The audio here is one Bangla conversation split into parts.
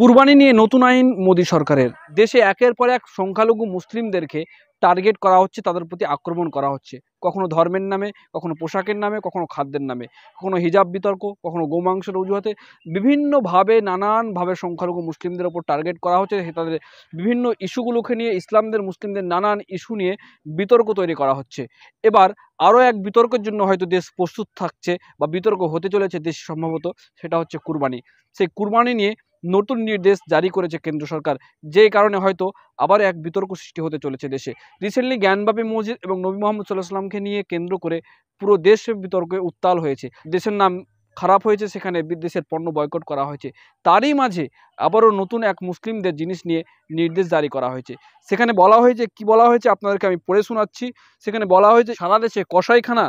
কুরবানি নিয়ে নতুন আইন মোদী সরকারের দেশে একের পর এক সংখ্যালঘু মুসলিমদেরকে টার্গেট করা হচ্ছে তাদের প্রতি আক্রমণ করা হচ্ছে কখনো ধর্মের নামে কখনো পোশাকের নামে কখনো খাদ্যের নামে কখনো হিজাব বিতর্ক কখনো গোমাংসের অজুহাতে বিভিন্নভাবে নানানভাবে সংখ্যালঘু মুসলিমদের ওপর টার্গেট করা হচ্ছে তাদের বিভিন্ন ইস্যুগুলোকে নিয়ে ইসলামদের মুসলিমদের নানান ইস্যু নিয়ে বিতর্ক তৈরি করা হচ্ছে এবার আরও এক বিতর্কের জন্য হয়তো দেশ প্রস্তুত থাকছে বা বিতর্ক হতে চলেছে দেশ সম্ভবত সেটা হচ্ছে কুরবানি সেই কুরবানি নিয়ে নতুন নির্দেশ জারি করেছে কেন্দ্র সরকার যে কারণে হয়তো আবার এক বিতর্ক সৃষ্টি হতে চলেছে দেশে রিসেন্টলি জ্ঞানবাপী মসজিদ এবং নবী মোহাম্মদ সাল্লাহ সাল্লামকে নিয়ে কেন্দ্র করে পুরো দেশ বিতর্কে উত্তাল হয়েছে দেশের নাম খারাপ হয়েছে সেখানে বিদেশের পণ্য বয়কট করা হয়েছে তারই মাঝে আবারও নতুন এক মুসলিমদের জিনিস নিয়ে নির্দেশ জারি করা হয়েছে সেখানে বলা হয়েছে কি বলা হয়েছে আপনাদেরকে আমি পড়ে শোনাচ্ছি সেখানে বলা হয়েছে সারা দেশে কষাইখানা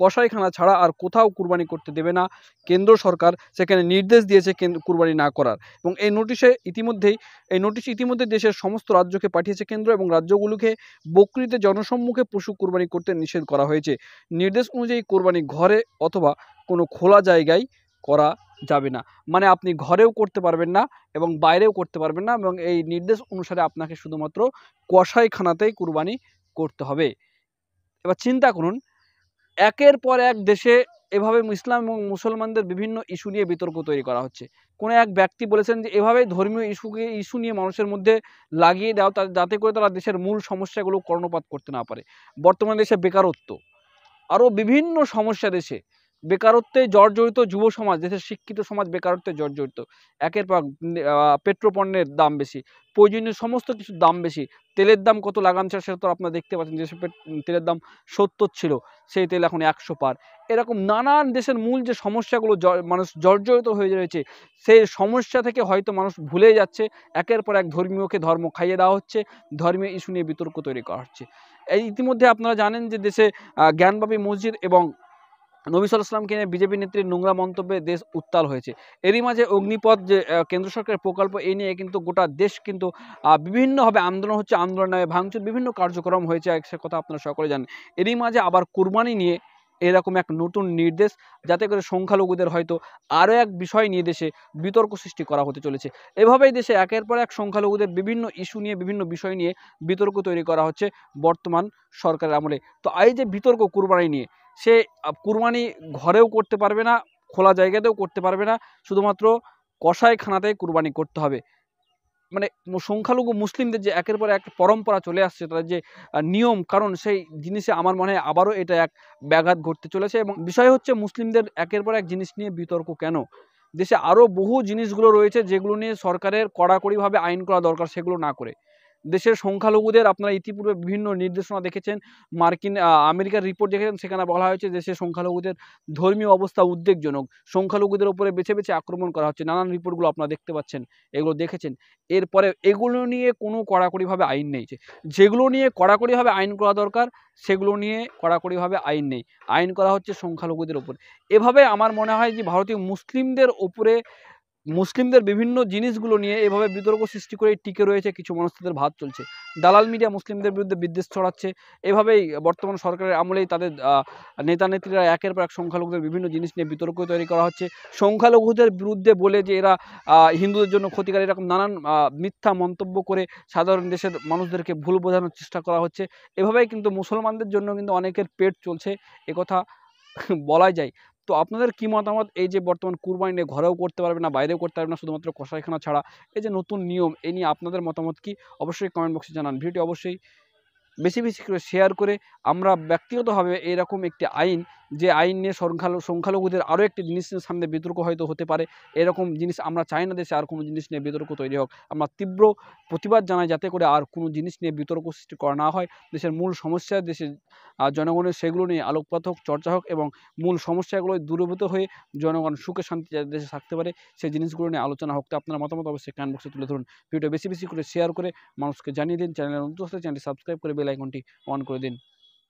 কষাইখানা ছাড়া আর কোথাও কুরবানি করতে দেবে না কেন্দ্র সরকার সেখানে নির্দেশ দিয়েছে কুরবানি না করার এবং এই নোটিশে ইতিমধ্যেই এই নোটিশ ইতিমধ্যে দেশের সমস্ত রাজ্যকে পাঠিয়েছে কেন্দ্র এবং রাজ্যগুলোকে বকরিতে জনসম্মুখে পশু কুরবানি করতে নিষেধ করা হয়েছে নির্দেশ অনুযায়ী কোরবানি ঘরে অথবা কোনো খোলা জায়গায় করা যাবে না মানে আপনি ঘরেও করতে পারবেন না এবং বাইরেও করতে পারবেন না এবং এই নির্দেশ অনুসারে আপনাকে শুধুমাত্র কষাইখানাতেই কুরবানি করতে হবে এবার চিন্তা করুন একের পর এক দেশে এভাবে ইসলাম এবং মুসলমানদের বিভিন্ন ইস্যু নিয়ে বিতর্ক তৈরি করা হচ্ছে কোনো এক ব্যক্তি বলেছেন যে এভাবেই ধর্মীয় ইস্যুকে ইস্যু নিয়ে মানুষের মধ্যে লাগিয়ে দেওয়া তার যাতে করে তারা দেশের মূল সমস্যাগুলো কর্ণপাত করতে না পারে বর্তমানে দেশে বেকারত্ব আরও বিভিন্ন সমস্যা দেশে বেকারত্বে জর্জরিত যুব সমাজ দেশের শিক্ষিত সমাজ বেকারত্বে জর্জরিত একের পর পেট্রোপণ্যের দাম বেশি প্রয়োজনীয় সমস্ত কিছুর দাম বেশি তেলের দাম কত লাগান ছাড়া সেটা তো আপনারা দেখতে পাচ্ছেন যেসব তেলের দাম সত্তর ছিল সেই তেল এখন একশো পার এরকম নানান দেশের মূল যে সমস্যাগুলো মানুষ জর্জরিত হয়ে রয়েছে সেই সমস্যা থেকে হয়তো মানুষ ভুলে যাচ্ছে একের পর এক ধর্মীয়কে ধর্ম খাইয়ে দেওয়া হচ্ছে ধর্মীয় ইস্যু নিয়ে বিতর্ক তৈরি করা হচ্ছে এই ইতিমধ্যে আপনারা জানেন যে দেশে জ্ঞানবাপী মসজিদ এবং নবী সাল্লাহামকে নিয়ে বিজেপি নেত্রীর নোংরা মন্তব্যে দেশ উত্তাল হয়েছে এরই মাঝে অগ্নিপথ যে কেন্দ্র সরকারের প্রকল্প এ নিয়ে কিন্তু গোটা দেশ কিন্তু বিভিন্নভাবে আন্দোলন হচ্ছে আন্দোলন নামে ভাঙচুর বিভিন্ন কার্যক্রম হয়েছে সে কথা আপনারা সকলে জানেন এরই মাঝে আবার কুরবানি নিয়ে এরকম এক নতুন নির্দেশ যাতে করে সংখ্যালঘুদের হয়তো আরও এক বিষয় নিয়ে দেশে বিতর্ক সৃষ্টি করা হতে চলেছে এভাবেই দেশে একের পর এক সংখ্যালঘুদের বিভিন্ন ইস্যু নিয়ে বিভিন্ন বিষয় নিয়ে বিতর্ক তৈরি করা হচ্ছে বর্তমান সরকারের আমলে তো এই যে বিতর্ক কুরবানি নিয়ে সে কুরবানি ঘরেও করতে পারবে না খোলা জায়গাতেও করতে পারবে না শুধুমাত্র কষাইখানাতে কুরবানি করতে হবে মানে সংখ্যালঘু মুসলিমদের যে একের পর এক পরম্পরা চলে আসছে তাদের যে নিয়ম কারণ সেই জিনিসে আমার মনে হয় আবারও এটা এক ব্যাঘাত ঘটতে চলেছে এবং বিষয় হচ্ছে মুসলিমদের একের পর এক জিনিস নিয়ে বিতর্ক কেন দেশে আরও বহু জিনিসগুলো রয়েছে যেগুলো নিয়ে সরকারের কড়াকড়িভাবে আইন করা দরকার সেগুলো না করে দেশের সংখ্যালঘুদের আপনারা ইতিপূর্বে বিভিন্ন নির্দেশনা দেখেছেন মার্কিন আমেরিকার রিপোর্ট দেখেছেন সেখানে বলা হয়েছে দেশের সংখ্যালঘুদের ধর্মীয় অবস্থা উদ্বেগজনক সংখ্যালঘুদের ওপরে বেছে বেছে আক্রমণ করা হচ্ছে নানান রিপোর্টগুলো আপনারা দেখতে পাচ্ছেন এগুলো দেখেছেন এরপরে এগুলো নিয়ে কোনো কড়াকড়িভাবে আইন নেই যেগুলো নিয়ে কড়াকড়িভাবে আইন করা দরকার সেগুলো নিয়ে কড়াকড়িভাবে আইন নেই আইন করা হচ্ছে সংখ্যালঘুদের ওপর এভাবে আমার মনে হয় যে ভারতীয় মুসলিমদের ওপরে মুসলিমদের বিভিন্ন জিনিসগুলো নিয়ে এভাবে বিতর্ক সৃষ্টি করে টিকে রয়েছে কিছু মানুষদের ভাত চলছে দালাল মিডিয়া মুসলিমদের বিরুদ্ধে বিদ্বেষ ছড়াচ্ছে এভাবেই বর্তমান সরকারের আমলেই তাদের নেতা নেত্রীরা একের পর এক সংখ্যালঘুদের বিভিন্ন জিনিস নিয়ে বিতর্ক তৈরি করা হচ্ছে সংখ্যালঘুদের বিরুদ্ধে বলে যে এরা হিন্দুদের জন্য ক্ষতিকারী এরকম নানান মিথ্যা মন্তব্য করে সাধারণ দেশের মানুষদেরকে ভুল বোঝানোর চেষ্টা করা হচ্ছে এভাবেই কিন্তু মুসলমানদের জন্য কিন্তু অনেকের পেট চলছে একথা বলাই যায় তো আপনাদের কী মতামত এই যে বর্তমান কুরবানি নিয়ে ঘরেও করতে পারবে না বাইরেও করতে পারবে না শুধুমাত্র কষাইখানা ছাড়া এই যে নতুন নিয়ম এ নিয়ে আপনাদের মতামত কি অবশ্যই কমেন্ট বক্সে জানান ভিডিওটি অবশ্যই বেশি বেশি করে শেয়ার করে আমরা ব্যক্তিগতভাবে এরকম একটি আইন যে আইন নিয়ে সংখ্যাল সংখ্যালঘুদের আরও একটি জিনিস নিয়ে সামনে বিতর্ক হয়তো হতে পারে এরকম জিনিস আমরা চাই না দেশে আর কোনো জিনিস নিয়ে বিতর্ক তৈরি হোক আমরা তীব্র প্রতিবাদ জানাই যাতে করে আর কোনো জিনিস নিয়ে বিতর্ক সৃষ্টি করা না হয় দেশের মূল সমস্যা দেশের জনগণের সেগুলো নিয়ে আলোকপাত হোক চর্চা হোক এবং মূল সমস্যাগুলো দূরভূত হয়ে জনগণ সুখে শান্তি যাতে দেশে থাকতে পারে সেই জিনিসগুলো নিয়ে আলোচনা হোক তো আপনার মতামত অবশ্যই কান বক্সে তুলে ধরুন ভিডিও বেশি বেশি করে শেয়ার করে মানুষকে জানিয়ে দিন চ্যানেলের নতুন চ্যানেলটি সাবস্ক্রাইব করে বেল আইকনটি অন করে দিন